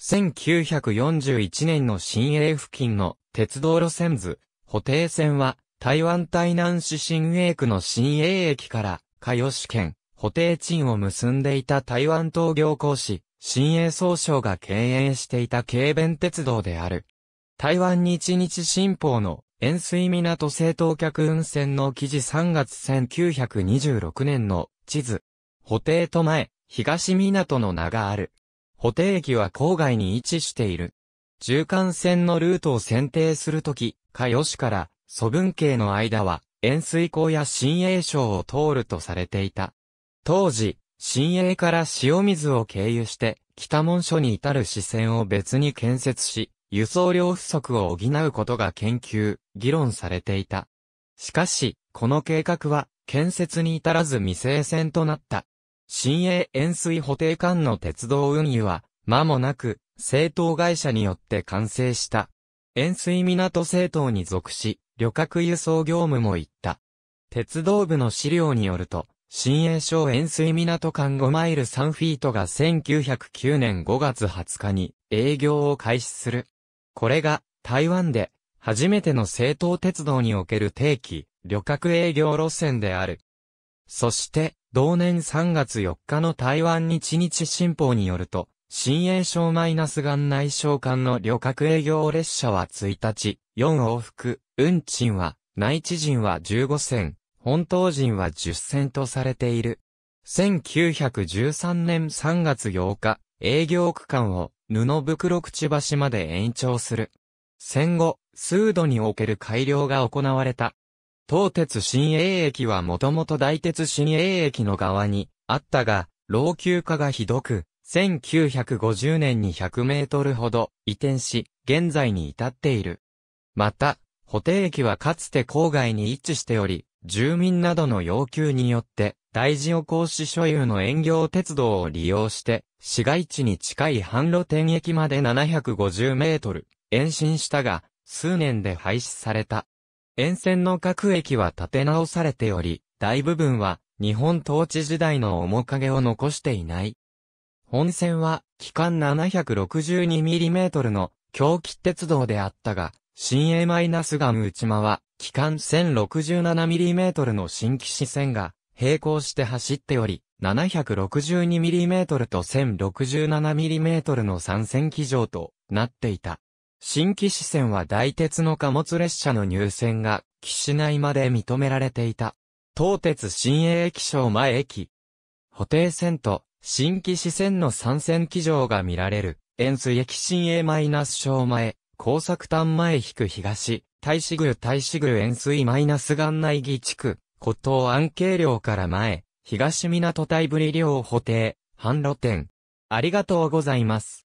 1941年の新英付近の鉄道路線図、補定線は、台湾台南市新英区の新英駅から、加予市県、補定鎮を結んでいた台湾東行行市、新英総省が経営していた軽便鉄道である。台湾日日新報の円水港西東客運船の記事3月1926年の地図。補定と前、東港の名がある。補定駅は郊外に位置している。中間線のルートを選定するとき、かよしから祖文系の間は、円水港や新栄省を通るとされていた。当時、新栄から塩水を経由して、北門所に至る支線を別に建設し、輸送量不足を補うことが研究、議論されていた。しかし、この計画は、建設に至らず未成線となった。新鋭円水補定間の鉄道運輸は、間もなく、製党会社によって完成した。円水港製党に属し、旅客輸送業務も行った。鉄道部の資料によると、新栄省円水港間5マイル3フィートが1909年5月20日に営業を開始する。これが台湾で初めての政党鉄道における定期旅客営業路線である。そして同年3月4日の台湾日日新報によると、新栄省マイナス岩内省間の旅客営業列車は1日、4往復、運賃は、内地人は15銭、本島人は10銭とされている。1913年3月8日、営業区間を布袋口橋まで延長する。戦後、数度における改良が行われた。東鉄新営駅はもともと大鉄新営駅の側にあったが、老朽化がひどく、1950年に100メートルほど移転し、現在に至っている。また、補定駅はかつて郊外に位置しており、住民などの要求によって、大事を行使所有の営業鉄道を利用して、市街地に近い半露天駅まで750メートル、延伸したが、数年で廃止された。沿線の各駅は建て直されており、大部分は日本統治時代の面影を残していない。本線は期間 762mm の狂気鉄道であったが、新 A- ガム内間は期間 1067mm の新規支線が並行して走っており、762mm と 1067mm の3線機場となっていた。新騎士線は大鉄の貨物列車の入線が、岸内まで認められていた。東鉄新営駅省前駅。補定線と、新騎士線の参線機場が見られる、円水駅新営マイナス小前、工作端前引く東、大志宮大志宮円水マイナス岩内儀地区、古東安慶量から前、東港大ぶり寮補定、販路店。ありがとうございます。